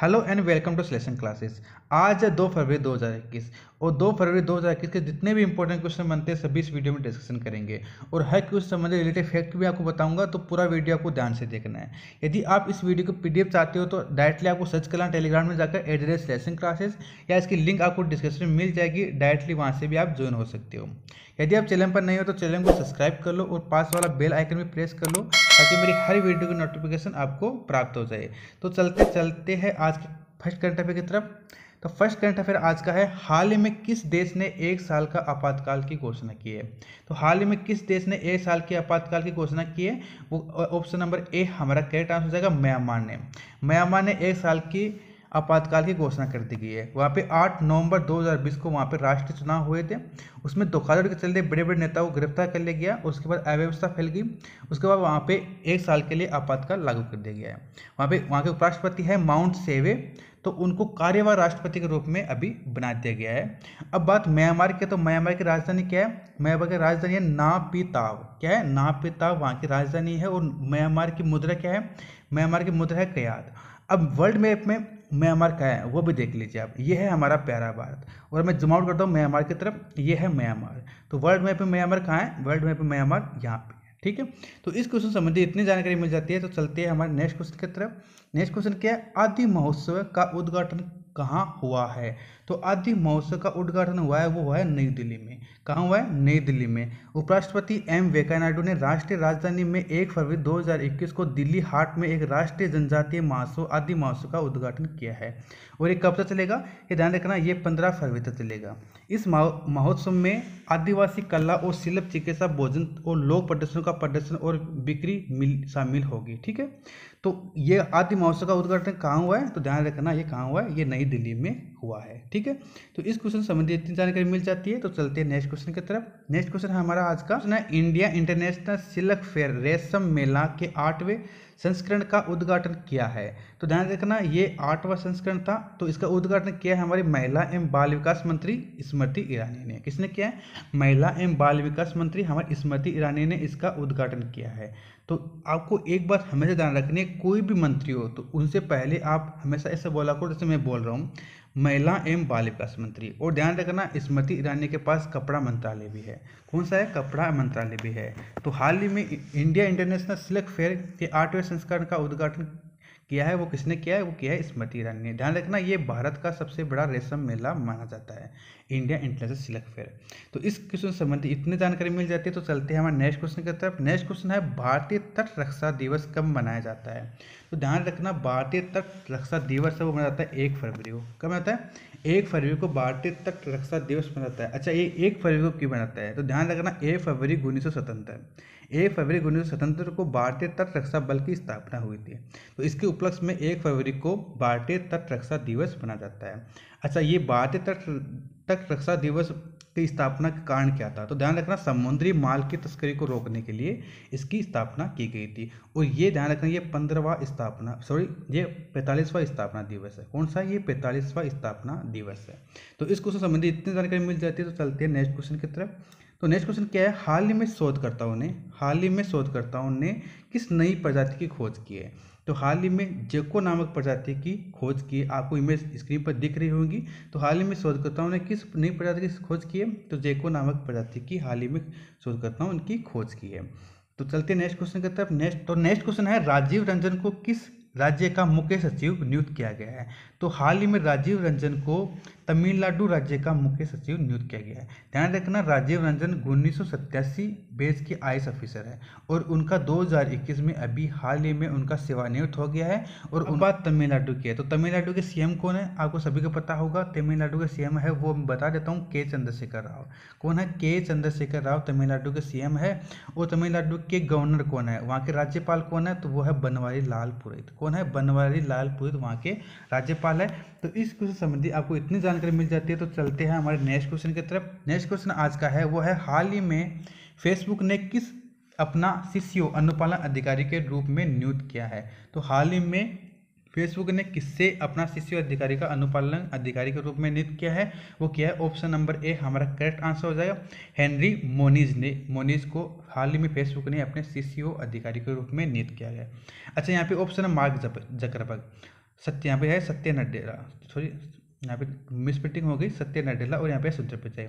hello and welcome to selection classes आज है दो फरवरी 2021 और दो फरवरी 2021 के जितने भी इंपॉर्टेंट क्वेश्चन बनते हैं सभी इस वीडियो में डिस्कशन करेंगे और हर क्वेश्चन संबंधित रिलेटेड फैक्ट भी आपको बताऊंगा तो पूरा वीडियो आपको ध्यान से देखना है यदि आप इस वीडियो को पीडीएफ चाहते हो तो डायरेक्टली आपको सर्च करना टेलीग्राम में जाकर at the rate selection classes या इसकी लिंक आपको डिस्क्रिप्शन में मिल जाएगी डायरेक्टली वहाँ से भी आप ज्वाइन हो सकते हो यदि आप चैनल पर नहीं हो तो चैनल को सब्सक्राइब कर लो और पास वाला बेल आइकन भी प्रेस कर लो ताकि मेरी हर वीडियो की नोटिफिकेशन आपको प्राप्त हो जाए तो चलते चलते हैं आज के फर्स्ट करंट अफेयर की तरफ तो फर्स्ट करंट अफेयर आज का है हाल ही में किस देश ने एक साल का आपातकाल की घोषणा की है तो हाल ही में किस देश ने एक साल की आपातकाल की घोषणा की है वो ऑप्शन नंबर ए हमारा करेक्ट आंसर हो जाएगा म्यांमार ने म्यांमार ने एक साल की आपातकाल की घोषणा कर दी गई है वहाँ पे 8 नवंबर 2020 को वहाँ पे राष्ट्रीय चुनाव हुए थे उसमें धोखाधड़ के चलते बड़े बड़े नेताओं को गिरफ्तार कर लिया गया उसके बाद अव्यवस्था फैल गई उसके बाद वहाँ पे एक साल के लिए आपातकाल लागू कर दिया गया है वहाँ पे वहाँ के उपराष्ट्रपति है माउंट सेवे तो उनको कार्यवाह राष्ट्रपति के रूप में अभी बना दिया गया है अब बात म्यांमार की तो म्यांमार की राजधानी क्या है म्यांमार की राजधानी है नापिताव क्या है नापिताव वहाँ की राजधानी है और म्यांमार की मुद्रा क्या है म्यांमार की मुद्रा है कयाद अब वर्ल्ड मैप में म्यांमार का है वो भी देख लीजिए आप ये है हमारा प्यारा भारत और मैं जुमाउट करता हूँ म्यांमार की तरफ ये है म्यांमार तो वर्ल्ड मैप में म्यांमार कहाँ है वर्ल्ड मैप में म्यांमार यहाँ पे ठीक है तो इस क्वेश्चन संबंधी इतनी जानकारी मिल जाती है तो चलते हैं हमारे नेक्स्ट क्वेश्चन की तरफ नेक्स्ट क्वेश्चन क्या है आदि महोत्सव का उद्घाटन कहाँ हुआ है तो आदि महोत्सव का उद्घाटन हुआ है वो हुआ है नई दिल्ली में कहाँ हुआ है नई दिल्ली में उपराष्ट्रपति एम वेंकैया नायडू ने राष्ट्रीय राजधानी में एक फरवरी 2021 को दिल्ली हाट में एक राष्ट्रीय जनजातीय महोत्सव आदि महोत्सव का उद्घाटन किया है और ये कब तक चलेगा ये ध्यान रखना ये पंद्रह फरवरी तक चलेगा इस महोत्सव में आदिवासी कला और शिल्प चिकित्सा भोजन और लोक प्रदर्शन का प्रदर्शन और बिक्री शामिल होगी ठीक है तो ये आदि महोत्सव का उद्घाटन कहाँ हुआ है तो ध्यान रखना ये कहाँ हुआ है ये नई दिल्ली में हुआ है ठीक है तो इस क्वेश्चन संबंधी इतनी जानकारी मिल जाती है तो चलते हैं नेक्स्ट क्वेश्चन की तरफ नेक्स्ट क्वेश्चन हमारा आज का इंडिया इंटरनेशनल सिल्क फेयर रेशम मेला के आठवें संस्करण का उद्घाटन किया है तो ध्यान रखना ये आठवां संस्करण था तो इसका उद्घाटन किया है हमारी महिला एवं बाल विकास मंत्री स्मृति ईरानी ने किसने किया है महिला एवं बाल विकास मंत्री हमारी स्मृति ईरानी ने इसका उद्घाटन किया है तो आपको एक बात हमेशा ध्यान रखनी है कोई भी मंत्री हो तो उनसे पहले आप हमेशा ऐसे बोला करो जैसे मैं बोल रहा हूँ महिला एवं बाल विकास मंत्री और ध्यान रखना स्मृति ईरानी के पास कपड़ा मंत्रालय भी है कौन सा है कपड़ा मंत्रालय भी है तो हाल ही में इंडिया इंटरनेशनल सिल्क फेयर के आठवें संस्करण का उद्घाटन किया है वो किसने किया है वो किया है स्मृति ईरानी ने ध्यान रखना ये भारत का सबसे बड़ा रेशम मेला माना जाता है इंडिया इंटेलिजेंस सिलेक्ट फेयर तो इस क्वेश्चन संबंधी इतनी जानकारी मिल जाती है तो चलते हैं हमारे नेक्स्ट क्वेश्चन की तरफ नेक्स्ट क्वेश्चन है भारतीय तट रक्षा दिवस कब मनाया जाता है तो ध्यान रखना भारतीय तट रक्षा दिवस है मनाया जाता है एक फरवरी को कब मनाता है एक फरवरी को भारतीय तट रक्षा दिवस मनाता है अच्छा ये एक फरवरी को क्यों मनाता है तो ध्यान रखना एक फरवरी उन्नीस सौ एक फरवरी उन्नीस सौ को भारतीय तट रक्षा बल की स्थापना हुई थी तो इसके उपलक्ष्य में एक फरवरी को भारतीय तट रक्षा दिवस मनाया जाता है अच्छा ये भारतीय तट तक रक्षा दिवस की स्थापना का कारण क्या था तो ध्यान रखना समुद्री माल की तस्करी को रोकने के लिए इसकी स्थापना की गई थी और ये ध्यान रखना ये पंद्रहवा स्थापना सॉरी ये पैंतालीसवा स्थापना दिवस है कौन सा ये पैंतालीसवा स्थापना दिवस है तो इस क्वेश्चन संबंधी इतनी जानकारी मिल जाती है तो चलते हैं नेक्स्ट क्वेश्चन की तरफ तो नेक्स्ट क्वेश्चन क्या है हाल ही में शोधकर्ताओं ने हाल ही में शोधकर्ताओं ने किस नई प्रजाति की खोज की है तो हाल ही में जेको नामक प्रजाति की खोज की है आपको इमेज स्क्रीन पर दिख रही होगी तो हाल ही में शोधकर्ताओं ने किस नई प्रजाति की खोज की है तो जेको नामक प्रजाति की हाल ही में शोधकर्ताओं उनकी खोज की है तो चलते नेक्स्ट क्वेश्चन की तरफ नेक्स्ट तो नेक्स्ट क्वेश्चन है राजीव रंजन को किस राज्य का मुख्य सचिव नियुक्त किया गया है तो हाल ही में राजीव रंजन को तमिलनाडु राज्य का मुख्य सचिव नियुक्त किया गया है ध्यान रखना राजीव रंजन उन्नीस सौ बेस के आई ऑफिसर है और उनका 2021 में अभी हाल ही में उनका सेवानियुक्त हो गया है और उन बाद तमिलनाडु की है तो तमिलनाडु के सीएम कौन है आपको सभी को पता होगा तमिलनाडु के सीएम है वो मैं बता देता हूँ के चंद्रशेखर राव कौन है के चंद्रशेखर राव तमिलनाडु के सीएम है और तमिलनाडु के गवर्नर कौन है वहाँ के राज्यपाल कौन है तो वो है बनवारी लाल पुरोहित कौन है बनवारी लाल पुरोहित वहाँ के राज्यपाल है तो इस क्वेश्चन संबंधी आपको इतनी जानकारी मिल जाती है तो चलते हैं हमारे नेक्स्ट क्वेश्चन की तरफ नेक्स्ट क्वेश्चन आज का है वो है हाल ही में फेसबुक ने किस अपना सी अनुपालन अधिकारी के रूप में नियुक्त किया है तो हाल ही में फेसबुक ने किससे अपना शिष्य अधिकारी का अनुपालन अधिकारी के रूप में नियुक्त किया है वो क्या है ऑप्शन नंबर ए हमारा करेक्ट आंसर हो जाएगा हेनरी मोनिज ने मोनिज को हाल ही में फेसबुक ने अपने शिष्य अधिकारी के रूप में नियुक्त किया गया अच्छा यहाँ पे ऑप्शन है मार्क जकरबर्ग सत्य यहाँ पे है सत्य नड्डेरा सॉरी यहाँ पे प्रिंटिंग हो गई सत्य नडेला और यहाँ पे सुंदर पिचाई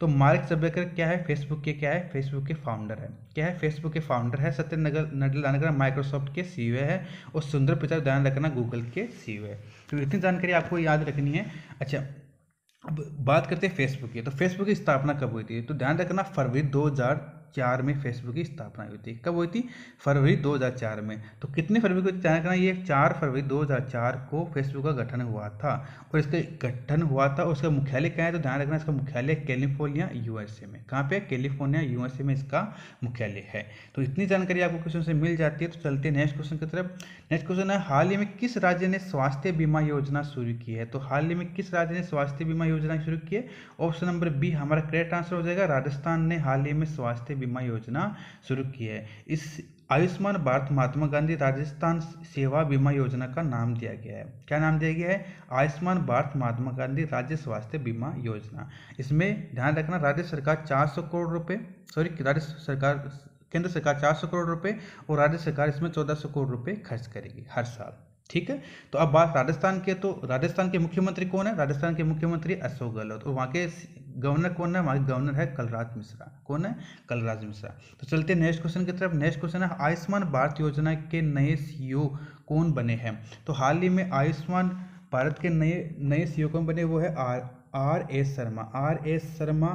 तो मार्क जबेकर क्या है फेसबुक के क्या है फेसबुक के फाउंडर है क्या है फेसबुक के फाउंडर है सत्य नगर नडेला माइक्रोसॉफ्ट के सी e है और सुंदर पिचाई ध्यान रखना गूगल के सी e है तो इतनी जानकारी आपको याद रखनी है अच्छा अब बात करते हैं फेसबुक की तो फेसबुक की स्थापना कब हुई थी तो ध्यान रखना फरवरी दो चार में फेसबुक की स्थापना हुई थी कब हुई थी फरवरी 2004 में तो कितने फरवरी को तैयार करना ये चार फरवरी 2004 को फेसबुक का गठन हुआ था और इसका गठन हुआ था उसका मुख्यालय क्या है तो ध्यान रखना इसका मुख्यालय कैलिफोर्निया यूएसए में कहाँ पे कैलिफोर्निया यूएसए में इसका मुख्यालय है तो इतनी जानकारी आपको क्वेश्चन से मिल जाती है तो चलते हैं नेक्स्ट क्वेश्चन की तरफ नेक्स्ट क्वेश्चन है हाल ही में किस राज्य ने स्वास्थ्य बीमा योजना शुरू की है तो हाल ही में किस राज्य ने स्वास्थ्य बीमा योजना शुरू की है ऑप्शन नंबर बी हमारा करेक्ट आंसर हो जाएगा राजस्थान ने हाल ही में स्वास्थ्य बीमा योजना शुरू की है इस आयुष्मान भारत महात्मा गांधी राजस्थान सेवा बीमा योजना का नाम दिया गया है क्या नाम दिया गया है आयुष्मान भारत महात्मा गांधी राज्य स्वास्थ्य बीमा योजना इसमें ध्यान रखना राज्य सरकार 400 करोड़ रुपए सॉरी राज्य सरकार केंद्र सरकार 400 करोड़ रुपए और राज्य सरकार इसमें 1400 करोड़ रुपए खर्च करेगी हर साल ठीक है तो अब बात राजस्थान के तो राजस्थान के मुख्यमंत्री कौन है राजस्थान के मुख्यमंत्री अशोक गहलोत और वहाँ के गवर्नर कौन है वहाँ के गवर्नर है कलराज मिश्रा कौन है कलराज मिश्रा तो चलते हैं नेक्स्ट क्वेश्चन की तरफ नेक्स्ट क्वेश्चन है आयुष्मान भारत योजना के नए सीईओ कौन बने हैं तो हाल ही में आयुष्मान भारत के नए नए सी कौन बने वो है R R S Sharma R S Sharma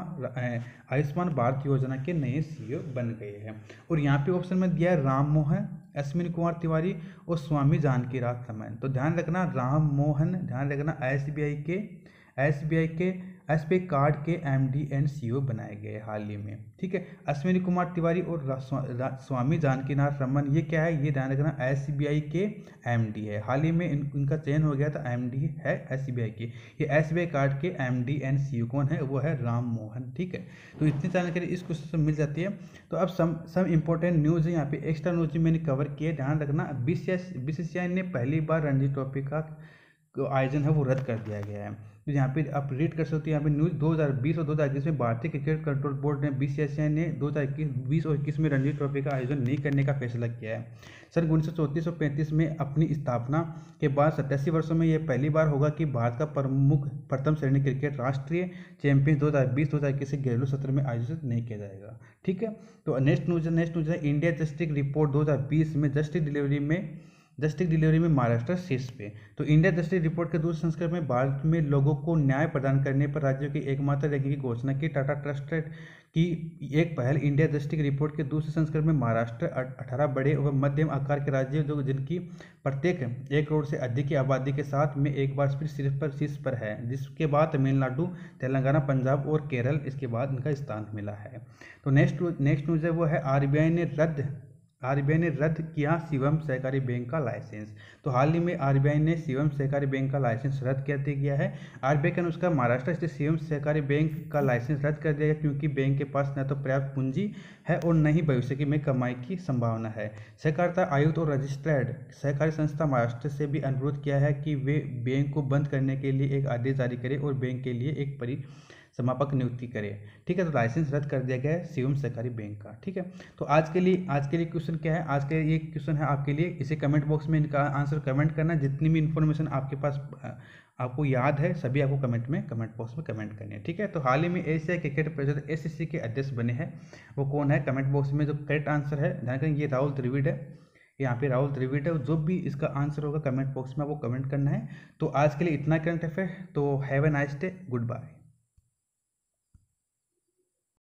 Ayushman Bharat Yojana के नए सीईओ बन गए हैं और यहाँ पे ऑप्शन में दिया है राम मोहन अश्विन कुमार तिवारी और स्वामी जानकी राज समैन तो ध्यान रखना राम मोहन ध्यान रखना एस के एस के एस पे कार्ड के एम डी एंड सी बनाए गए हाल ही में ठीक है अश्विनी कुमार तिवारी और स्वामी जानकी रा, स्वामी जानकीनाथ रमन ये क्या है ये ध्यान रखना एस के एम है हाल ही में इन, इनका चयन हो गया था एम है एस के ये एस कार्ड के एम डी एंड सी कौन है वो है राम मोहन ठीक है तो इतनी जानकारी इस क्वेश्चन से मिल जाती है तो अब सम सम इंपॉर्टेंट न्यूज़ है यहाँ पे एक्स्ट्रा न्यूज मैंने कवर किया ध्यान रखना सी आई ने पहली बार रणजी ट्रॉफी का आयोजन है वो रद्द कर दिया गया है तो यहाँ पे आप रीड कर सकते हो यहाँ पे न्यूज़ 2020 और 2021 में भारतीय क्रिकेट कंट्रोल बोर्ड ने बीसीसीआई ने इक्कीस बीस और इक्कीस में रणजी ट्रॉफी का आयोजन नहीं करने का फैसला किया है सन उन्नीस और पैंतीस में अपनी स्थापना के बाद सत्तासी वर्षों में यह पहली बार होगा कि भारत का प्रमुख प्रथम श्रेणी क्रिकेट राष्ट्रीय चैंपियंस दो हज़ार बीस दो हज़ार इक्कीस के घरेलू सत्र में आयोजित नहीं किया जाएगा ठीक है तो नेक्स्ट न्यूज नेक्स्ट न्यूज है इंडिया जस्टिक रिपोर्ट दो हज़ार बीस में जस्टिक डिलीवरी में दस्तक डिलीवरी में महाराष्ट्र शीर्ष पे तो इंडिया दस्तक रिपोर्ट के दूसरे संस्करण में भारत में लोगों को न्याय प्रदान करने पर राज्यों की एकमात्र रैंकिंग की घोषणा की टाटा ट्रस्ट की एक पहल इंडिया दस्तक रिपोर्ट के दूसरे संस्करण में महाराष्ट्र अठारह बड़े व मध्यम आकार के राज्य जो जिनकी प्रत्येक एक करोड़ से अधिक की आबादी के साथ में एक बार फिर सिर्फ पर शीर्ष पर है जिसके बाद तमिलनाडु तेलंगाना पंजाब और केरल इसके बाद इनका स्थान मिला है तो नेक्स्ट नेक्स्ट न्यूज़ है वो है आर ने रद्द आरबीआई ने रद्द किया शिवम सहकारी बैंक का लाइसेंस तो हाल ही में आरबीआई ने शिवम सहकारी बैंक का लाइसेंस रद्द कर दिया गया है आरबीआई के अनुसार महाराष्ट्र स्थित शिवम सहकारी बैंक का लाइसेंस रद्द कर दिया गया क्योंकि बैंक के पास न तो पर्याप्त पूंजी है और न ही भविष्य की में कमाई की संभावना है सहकारिता आयुक्त और रजिस्ट्रार्ड सहकारी संस्था महाराष्ट्र से भी अनुरोध किया है कि वे बैंक को बंद करने के लिए एक आदेश जारी करें और बैंक के लिए एक परि समापक नियुक्ति करे ठीक है तो लाइसेंस रद्द कर दिया गया है शिवम सहकारी बैंक का ठीक है तो आज के लिए आज के लिए क्वेश्चन क्या है आज के लिए क्वेश्चन है आपके लिए इसे कमेंट बॉक्स में इनका आंसर कमेंट करना जितनी भी इन्फॉर्मेशन आपके पास आपको याद है सभी आपको कमेंट में कमेंट बॉक्स में कमेंट करनी है ठीक है तो हाल ही में एशियाई क्रिकेट परिषद एस के अध्यक्ष बने हैं वो कौन है कमेंट बॉक्स में जो करेक्ट आंसर है ध्यान करें ये राहुल त्रिविड है यहाँ पे राहुल त्रिविड है जो भी इसका आंसर होगा कमेंट बॉक्स में आपको कमेंट करना है तो आज के लिए इतना करंट अफेयर तो have a nice day good bye